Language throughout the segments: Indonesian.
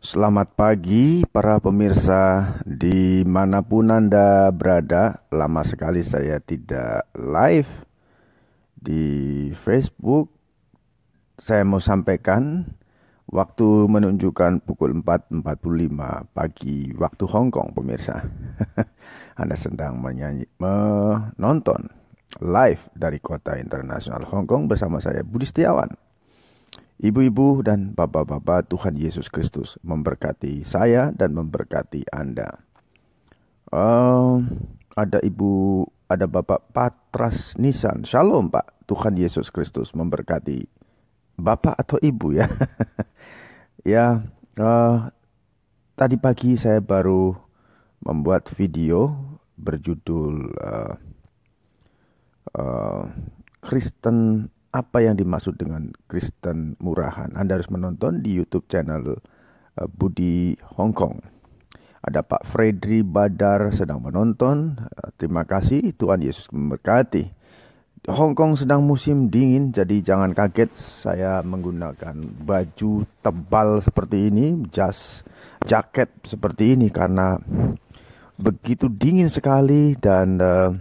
Selamat pagi para pemirsa di dimanapun Anda berada Lama sekali saya tidak live di Facebook Saya mau sampaikan waktu menunjukkan pukul 4.45 pagi waktu Hong Kong pemirsa Anda sedang menyanyi, menonton live dari kota internasional Hong Kong bersama saya Budi Setiawan Ibu-ibu dan bapak-bapak Tuhan Yesus Kristus memberkati saya dan memberkati Anda. Uh, ada ibu, ada bapak Patras Nisan. Shalom pak, Tuhan Yesus Kristus memberkati bapak atau ibu ya. ya, uh, tadi pagi saya baru membuat video berjudul uh, uh, Kristen apa yang dimaksud dengan Kristen murahan. Anda harus menonton di YouTube channel eh, Budi Budi Hongkong. Ada Pak Fredri Badar sedang menonton. Eh, terima kasih, Tuhan Yesus memberkati. Hongkong sedang musim dingin, jadi jangan kaget saya menggunakan baju tebal seperti ini, jas, jaket seperti ini karena begitu dingin sekali dan uh,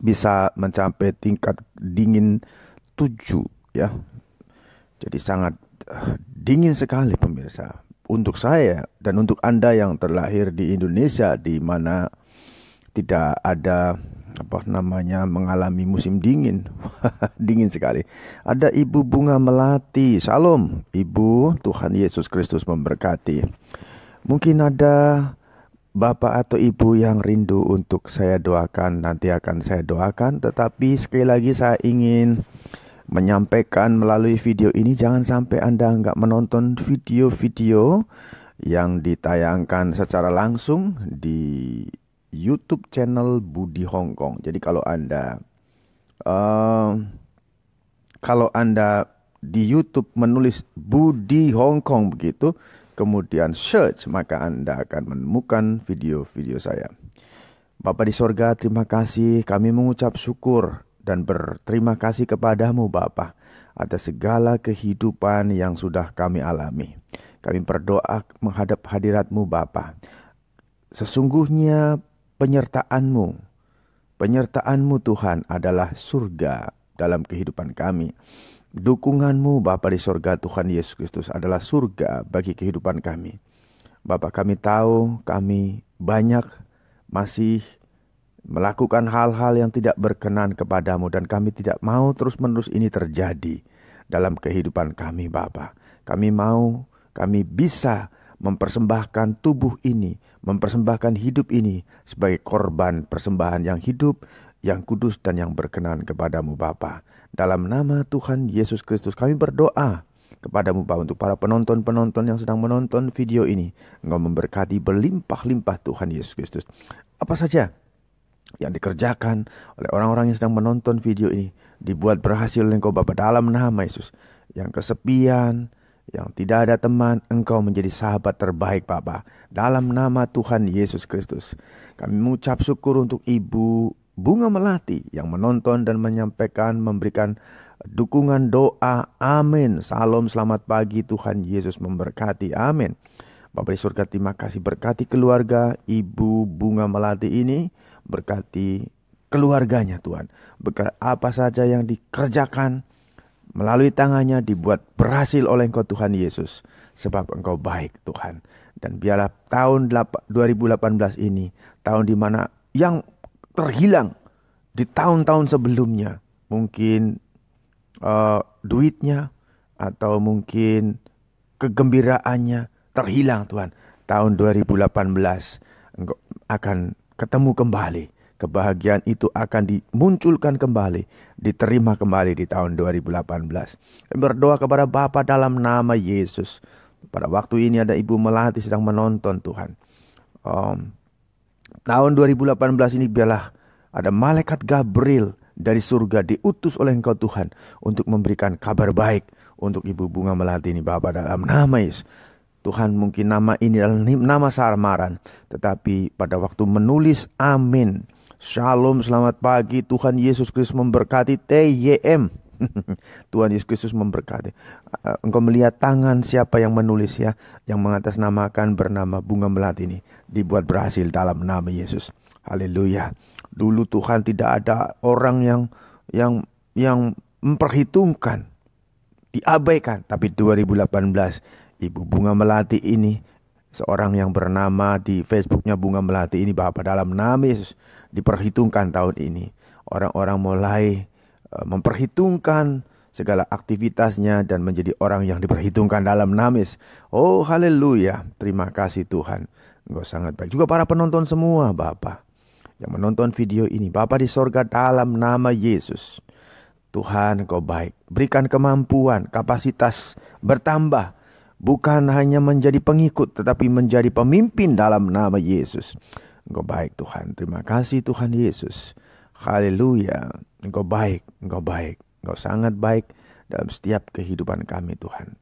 bisa mencapai tingkat dingin ya. Jadi sangat eh, dingin sekali pemirsa. Untuk saya dan untuk Anda yang terlahir di Indonesia di mana tidak ada apa namanya mengalami musim dingin. dingin sekali. Ada Ibu Bunga Melati. Salam Ibu, Tuhan Yesus Kristus memberkati. Mungkin ada Bapak atau Ibu yang rindu untuk saya doakan, nanti akan saya doakan. Tetapi sekali lagi saya ingin menyampaikan melalui video ini jangan sampai Anda nggak menonton video-video yang ditayangkan secara langsung di YouTube channel Budi Hongkong. Jadi kalau Anda uh, kalau Anda di YouTube menulis Budi Hongkong begitu, kemudian search, maka Anda akan menemukan video-video saya. Bapak di sorga, terima kasih. Kami mengucap syukur dan berterima kasih kepadamu Bapa atas segala kehidupan yang sudah kami alami. Kami berdoa menghadap hadiratmu Bapa. Sesungguhnya penyertaanmu, penyertaanmu Tuhan adalah surga dalam kehidupan kami. Dukunganmu Bapa di surga Tuhan Yesus Kristus adalah surga bagi kehidupan kami. Bapak kami tahu kami banyak masih melakukan hal-hal yang tidak berkenan kepadamu dan kami tidak mau terus-menerus ini terjadi dalam kehidupan kami Bapa. Kami mau, kami bisa mempersembahkan tubuh ini, mempersembahkan hidup ini sebagai korban persembahan yang hidup, yang kudus dan yang berkenan kepadamu Bapa. Dalam nama Tuhan Yesus Kristus kami berdoa kepadamu Bapa untuk para penonton-penonton yang sedang menonton video ini. Engkau memberkati berlimpah-limpah Tuhan Yesus Kristus. Apa saja yang dikerjakan oleh orang-orang yang sedang menonton video ini dibuat berhasil engkau Bapa dalam nama Yesus. Yang kesepian, yang tidak ada teman, engkau menjadi sahabat terbaik Bapa. Dalam nama Tuhan Yesus Kristus. Kami mengucap syukur untuk Ibu Bunga Melati yang menonton dan menyampaikan memberikan dukungan doa. Amin. Salam selamat pagi Tuhan Yesus memberkati. Amin. Bapak di surga terima kasih berkati keluarga Ibu Bunga Melati ini berkati keluarganya Tuhan. Berkat apa saja yang dikerjakan melalui tangannya dibuat berhasil oleh Engkau Tuhan Yesus. Sebab Engkau baik Tuhan. Dan biarlah tahun 2018 ini tahun di mana yang terhilang di tahun-tahun sebelumnya. Mungkin uh, duitnya atau mungkin kegembiraannya terhilang Tuhan. Tahun 2018 engkau akan ketemu kembali. Kebahagiaan itu akan dimunculkan kembali, diterima kembali di tahun 2018. Berdoa kepada Bapa dalam nama Yesus. Pada waktu ini ada Ibu Melati sedang menonton Tuhan. Um, tahun 2018 ini biarlah ada malaikat Gabriel dari surga diutus oleh Engkau Tuhan untuk memberikan kabar baik untuk Ibu Bunga Melati ini Bapa dalam nama Yesus. Tuhan mungkin nama ini adalah nama samaran. Tetapi pada waktu menulis amin. Shalom, selamat pagi. Tuhan Yesus Kristus memberkati TYM. Tuhan Yesus Kristus memberkati. Eh, eh, engkau melihat tangan siapa yang menulis ya, yang mengatasnamakan bernama bunga melati ini dibuat berhasil dalam nama Yesus. Haleluya. Dulu Tuhan tidak ada orang yang yang yang memperhitungkan diabaikan, tapi 2018 Ibu Bunga Melati ini seorang yang bernama di Facebooknya Bunga Melati ini bapak dalam nama Yesus diperhitungkan tahun ini. Orang-orang mulai eh, memperhitungkan segala aktivitasnya dan menjadi orang yang diperhitungkan dalam namis. Oh haleluya, terima kasih Tuhan. Engkau sangat baik. Juga para penonton semua Bapak yang menonton video ini. Bapak di sorga dalam nama Yesus. Tuhan engkau baik. Berikan kemampuan, kapasitas bertambah bukan hanya menjadi pengikut tetapi menjadi pemimpin dalam nama Yesus. Engkau baik Tuhan. Terima kasih Tuhan Yesus. Haleluya. Engkau baik, engkau baik. Engkau sangat baik dalam setiap kehidupan kami Tuhan.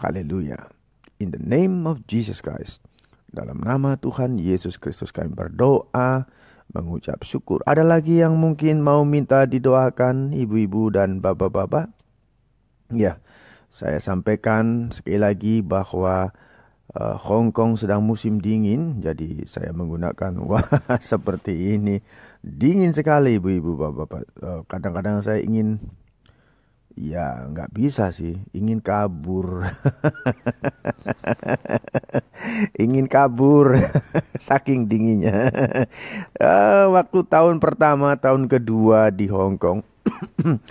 Haleluya. In the name of Jesus Christ. Dalam nama Tuhan Yesus Kristus kami berdoa, mengucap syukur. Ada lagi yang mungkin mau minta didoakan ibu-ibu dan bapak-bapak? Ya. Yeah saya sampaikan sekali lagi bahwa uh, Hong Kong sedang musim dingin, jadi saya menggunakan wah seperti ini. Dingin sekali ibu-ibu bapak-bapak. kadang eh, kadang-kadang saya ingin Ya nggak bisa sih Ingin kabur Ingin kabur Saking dinginnya uh, Waktu tahun pertama Tahun kedua di Hong Kong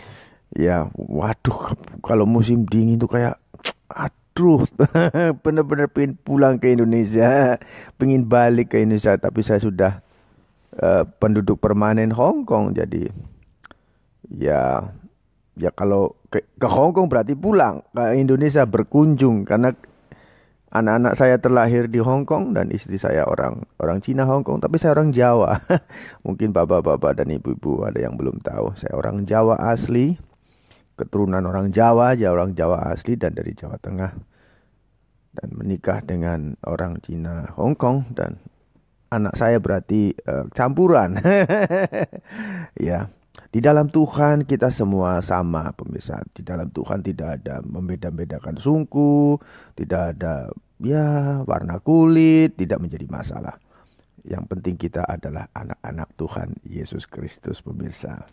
ya waduh kalau musim dingin tuh kayak aduh bener-bener pengen pulang ke Indonesia pengen balik ke Indonesia tapi saya sudah uh, penduduk permanen Hong Kong jadi ya ya kalau ke, ke Hong Kong berarti pulang ke Indonesia berkunjung karena anak-anak saya terlahir di Hong Kong dan istri saya orang orang Cina Hong Kong tapi saya orang Jawa. Mungkin bapak-bapak dan ibu-ibu ada yang belum tahu, saya orang Jawa asli keturunan orang Jawa aja, orang Jawa asli dan dari Jawa Tengah dan menikah dengan orang Cina Hong Kong dan anak saya berarti uh, campuran. ya. Di dalam Tuhan kita semua sama pemirsa. Di dalam Tuhan tidak ada membeda-bedakan sungku, tidak ada ya warna kulit, tidak menjadi masalah. Yang penting kita adalah anak-anak Tuhan Yesus Kristus pemirsa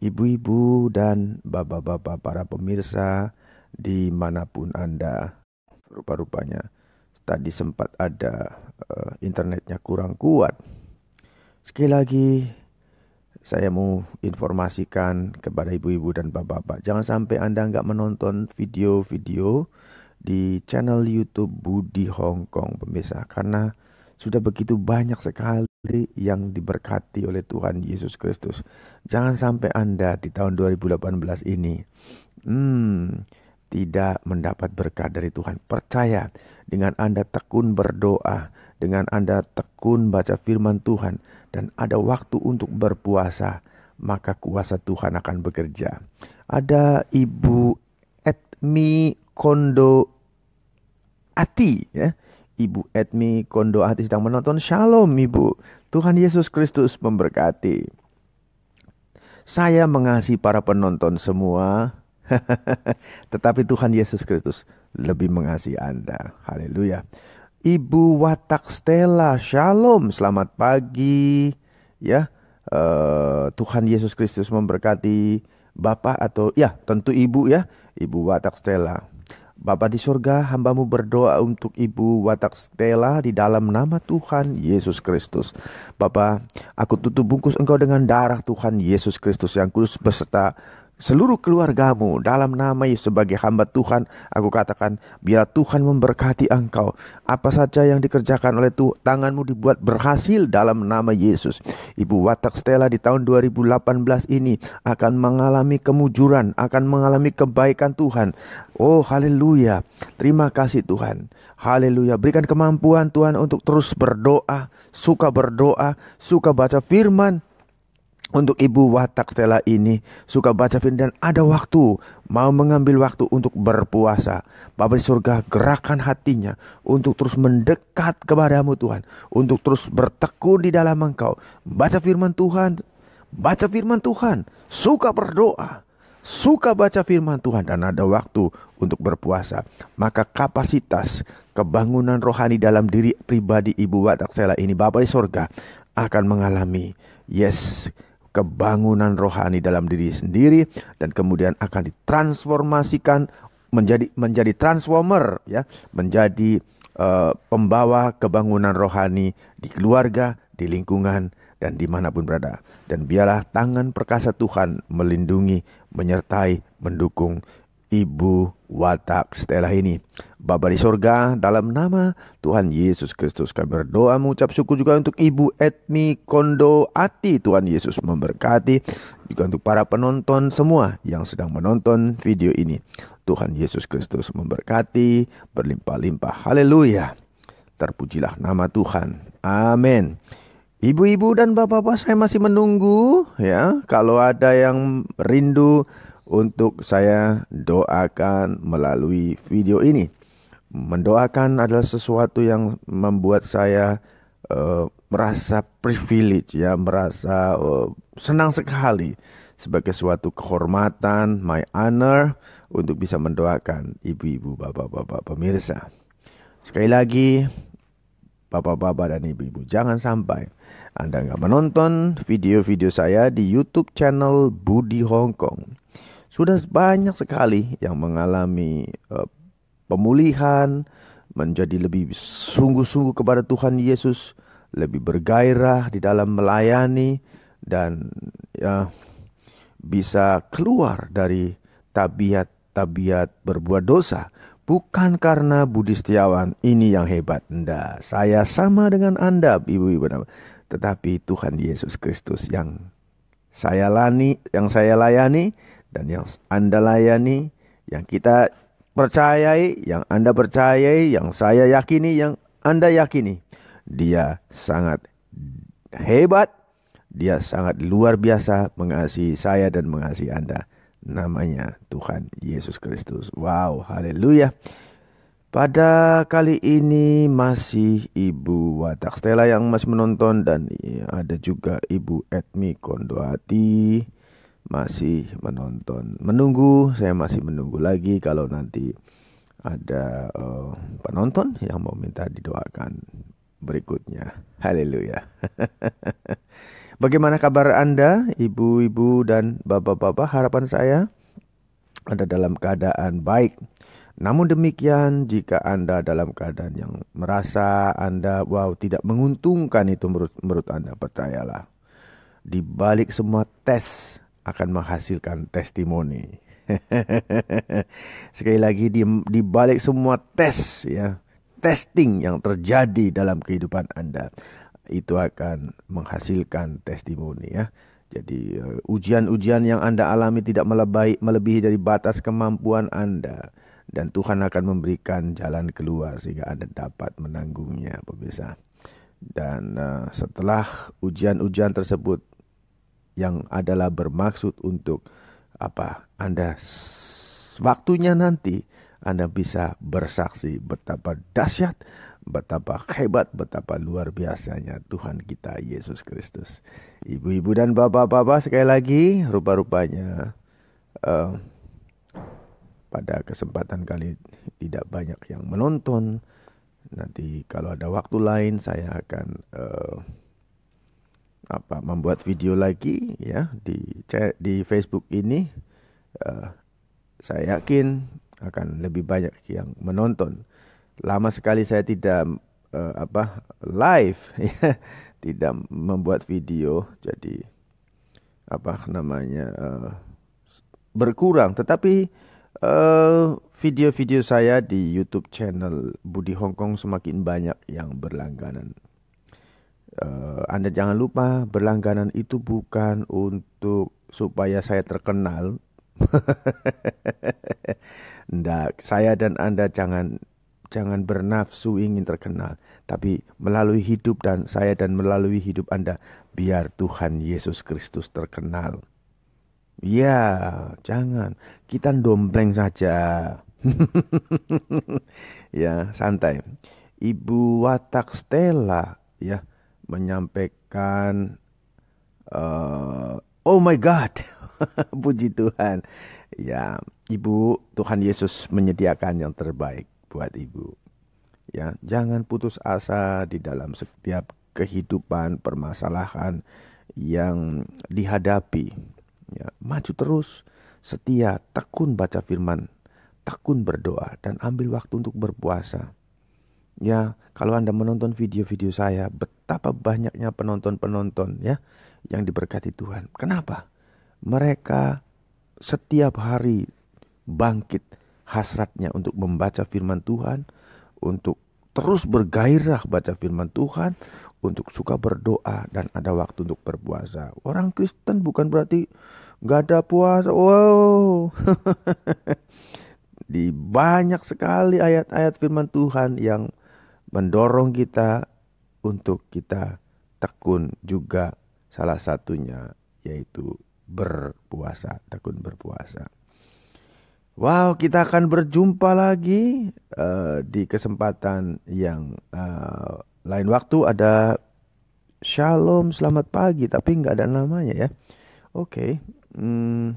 ibu-ibu dan bapak-bapak para pemirsa dimanapun Anda. Rupa-rupanya tadi sempat ada uh, internetnya kurang kuat. Sekali lagi saya mau informasikan kepada ibu-ibu dan bapak-bapak jangan sampai Anda nggak menonton video-video di channel YouTube Budi Hongkong pemirsa karena sudah begitu banyak sekali yang diberkati oleh Tuhan Yesus Kristus. Jangan sampai Anda di tahun 2018 ini hmm, tidak mendapat berkat dari Tuhan. Percaya dengan Anda tekun berdoa, dengan Anda tekun baca firman Tuhan dan ada waktu untuk berpuasa, maka kuasa Tuhan akan bekerja. Ada Ibu Edmi Kondo Ati ya. Ibu Edmi Kondo Ahti sedang menonton. Shalom Ibu. Tuhan Yesus Kristus memberkati. Saya mengasihi para penonton semua. Tetapi Tuhan Yesus Kristus lebih mengasihi Anda. Haleluya. Ibu Watak Stella, Shalom, selamat pagi. Ya, uh, Tuhan Yesus Kristus memberkati Bapak atau ya tentu Ibu ya, Ibu Watak Stella. Bapa di surga, hambamu berdoa untuk Ibu Watak Stella di dalam nama Tuhan Yesus Kristus. Bapa, aku tutup bungkus engkau dengan darah Tuhan Yesus Kristus yang kudus beserta seluruh keluargamu dalam nama Yesus sebagai hamba Tuhan. Aku katakan, biar Tuhan memberkati engkau. Apa saja yang dikerjakan oleh Tuhan, tanganmu dibuat berhasil dalam nama Yesus. Ibu Watak Stella di tahun 2018 ini akan mengalami kemujuran, akan mengalami kebaikan Tuhan. Oh, haleluya. Terima kasih Tuhan. Haleluya. Berikan kemampuan Tuhan untuk terus berdoa, suka berdoa, suka baca firman, untuk ibu watak Vela ini suka baca firman dan ada waktu mau mengambil waktu untuk berpuasa. Bapa di surga gerakan hatinya untuk terus mendekat kepadamu Tuhan, untuk terus bertekun di dalam engkau. Baca firman Tuhan, baca firman Tuhan, suka berdoa, suka baca firman Tuhan dan ada waktu untuk berpuasa. Maka kapasitas kebangunan rohani dalam diri pribadi ibu watak Vela ini Bapak di sorga akan mengalami yes kebangunan rohani dalam diri sendiri dan kemudian akan ditransformasikan menjadi menjadi transformer ya, menjadi uh, pembawa kebangunan rohani di keluarga, di lingkungan dan dimanapun berada. Dan biarlah tangan perkasa Tuhan melindungi, menyertai, mendukung, ibu watak setelah ini. Bapa di sorga, dalam nama Tuhan Yesus Kristus kami berdoa mengucap syukur juga untuk Ibu Etmi Kondo Ati. Tuhan Yesus memberkati juga untuk para penonton semua yang sedang menonton video ini. Tuhan Yesus Kristus memberkati berlimpah-limpah. Haleluya. Terpujilah nama Tuhan. Amin. Ibu-ibu dan bapak-bapak saya masih menunggu ya kalau ada yang rindu untuk saya doakan melalui video ini. Mendoakan adalah sesuatu yang membuat saya uh, merasa privilege ya, merasa uh, senang sekali sebagai suatu kehormatan, my honor untuk bisa mendoakan ibu-ibu, bapak-bapak pemirsa. Sekali lagi, bapak-bapak dan ibu-ibu, jangan sampai Anda nggak menonton video-video saya di YouTube channel Budi Hongkong sudah banyak sekali yang mengalami uh, pemulihan, menjadi lebih sungguh-sungguh kepada Tuhan Yesus, lebih bergairah di dalam melayani dan ya bisa keluar dari tabiat-tabiat berbuat dosa. Bukan karena Budi Setiawan ini yang hebat. Anda, saya sama dengan Anda, ibu-ibu. Tetapi Tuhan Yesus Kristus yang saya lani, yang saya layani, dan yang Anda layani, yang kita percayai, yang Anda percayai, yang saya yakini, yang Anda yakini. Dia sangat hebat, dia sangat luar biasa mengasihi saya dan mengasihi Anda. Namanya Tuhan Yesus Kristus. Wow, haleluya. Pada kali ini masih Ibu Watak Stella yang masih menonton dan ada juga Ibu Edmi Kondoati masih menonton. Menunggu, saya masih menunggu lagi kalau nanti ada uh, penonton yang mau minta didoakan berikutnya. Haleluya. Bagaimana kabar Anda, ibu-ibu dan bapak-bapak? Harapan saya ada dalam keadaan baik. Namun demikian, jika Anda dalam keadaan yang merasa Anda wow tidak menguntungkan itu menurut menurut Anda percayalah. Di balik semua tes akan menghasilkan testimoni. Sekali lagi di, di balik semua tes ya, testing yang terjadi dalam kehidupan Anda itu akan menghasilkan testimoni ya. Jadi eh, ujian-ujian yang Anda alami tidak melebihi, melebihi dari batas kemampuan Anda dan Tuhan akan memberikan jalan keluar sehingga Anda dapat menanggungnya, pemirsa. Dan uh, setelah ujian-ujian tersebut yang adalah bermaksud untuk apa Anda waktunya nanti Anda bisa bersaksi betapa dahsyat, betapa hebat, betapa luar biasanya Tuhan kita Yesus Kristus. Ibu-ibu dan bapak-bapak sekali lagi rupa-rupanya uh, pada kesempatan kali tidak banyak yang menonton. Nanti kalau ada waktu lain saya akan uh, apa membuat video lagi ya di di Facebook ini uh, saya yakin akan lebih banyak yang menonton. Lama sekali saya tidak uh, apa live ya, tidak membuat video jadi apa namanya uh, berkurang tetapi video video-video saya di YouTube channel Budi Hongkong semakin banyak yang berlangganan uh, Anda jangan lupa berlangganan itu bukan untuk supaya saya terkenal. Ndak, saya dan Anda jangan jangan bernafsu ingin terkenal, tapi melalui hidup dan saya dan melalui hidup Anda biar Tuhan Yesus Kristus terkenal. Ya, jangan. Kita dompleng saja. ya, santai. Ibu Watak Stella, ya menyampaikan uh, oh my god puji Tuhan ya ibu Tuhan Yesus menyediakan yang terbaik buat ibu ya jangan putus asa di dalam setiap kehidupan permasalahan yang dihadapi ya maju terus setia tekun baca firman tekun berdoa dan ambil waktu untuk berpuasa Ya, kalau Anda menonton video-video saya, betapa banyaknya penonton-penonton ya yang diberkati Tuhan. Kenapa? Mereka setiap hari bangkit hasratnya untuk membaca firman Tuhan, untuk terus bergairah baca firman Tuhan, untuk suka berdoa dan ada waktu untuk berpuasa. Orang Kristen bukan berarti nggak ada puasa. Wow. Di banyak sekali ayat-ayat firman Tuhan yang mendorong kita untuk kita tekun juga salah satunya yaitu berpuasa, tekun berpuasa. Wow, kita akan berjumpa lagi uh, di kesempatan yang uh, lain waktu ada Shalom, selamat pagi, tapi nggak ada namanya ya. Oke, okay. hmm,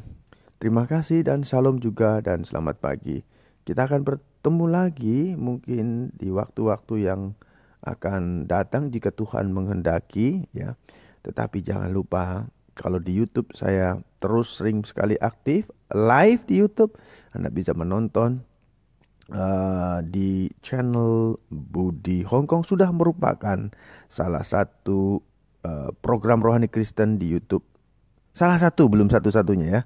terima kasih dan shalom juga dan selamat pagi. Kita akan bertemu bertemu lagi mungkin di waktu-waktu yang akan datang jika Tuhan menghendaki ya. Tetapi jangan lupa kalau di YouTube saya terus sering sekali aktif live di YouTube. Anda bisa menonton uh, di channel Budi Hongkong sudah merupakan salah satu uh, program rohani Kristen di YouTube. Salah satu belum satu-satunya ya.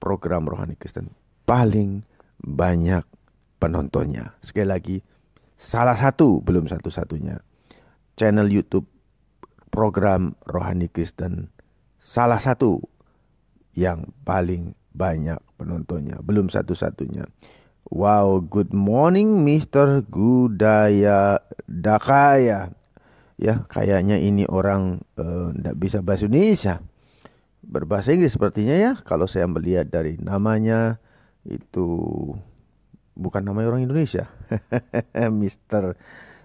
Program rohani Kristen paling banyak penontonnya. Sekali lagi, salah satu belum satu-satunya channel YouTube program Rohani Kristen salah satu yang paling banyak penontonnya, belum satu-satunya. Wow, good morning Mr. Gudaya Dakaya. Ya, kayaknya ini orang tidak eh, uh, bisa bahasa Indonesia. Berbahasa Inggris sepertinya ya, kalau saya melihat dari namanya itu bukan namanya orang Indonesia. Mr.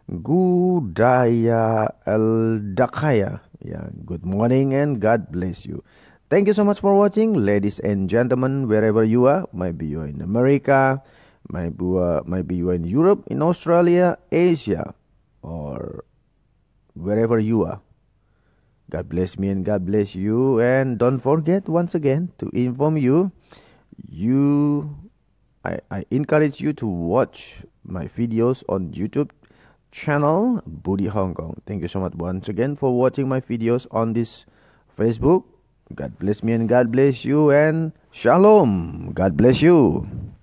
Gudaya Eldakaya. Yeah, good morning and God bless you. Thank you so much for watching, ladies and gentlemen, wherever you are. Maybe you are in America, maybe you are, maybe you are in Europe, in Australia, Asia, or wherever you are. God bless me and God bless you. And don't forget once again to inform you, you I, I encourage you to watch my videos on YouTube channel Booty Hong Kong. Thank you so much once again for watching my videos on this Facebook. God bless me and God bless you and Shalom. God bless you.